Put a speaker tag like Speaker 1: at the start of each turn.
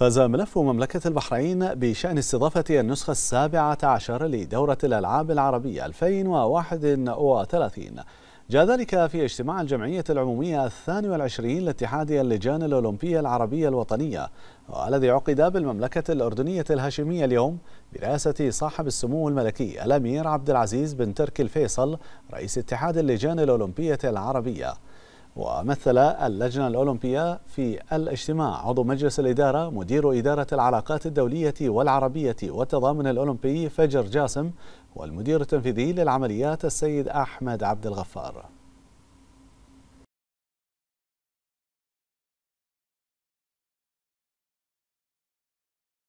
Speaker 1: فاز ملف مملكة البحرين بشأن استضافة النسخة السابعة عشر لدورة الألعاب العربية 2031 جاء ذلك في اجتماع الجمعية العمومية الثاني والعشرين لاتحاد اللجان الأولمبية العربية الوطنية والذي عقد بالمملكة الأردنية الهاشمية اليوم برئاسة صاحب السمو الملكي الأمير عبد العزيز بن تركي الفيصل رئيس اتحاد اللجان الأولمبية العربية ومثل اللجنة الأولمبية في الاجتماع عضو مجلس الإدارة مدير إدارة العلاقات الدولية والعربية والتضامن الأولمبي فجر جاسم والمدير التنفيذي للعمليات السيد أحمد عبد الغفار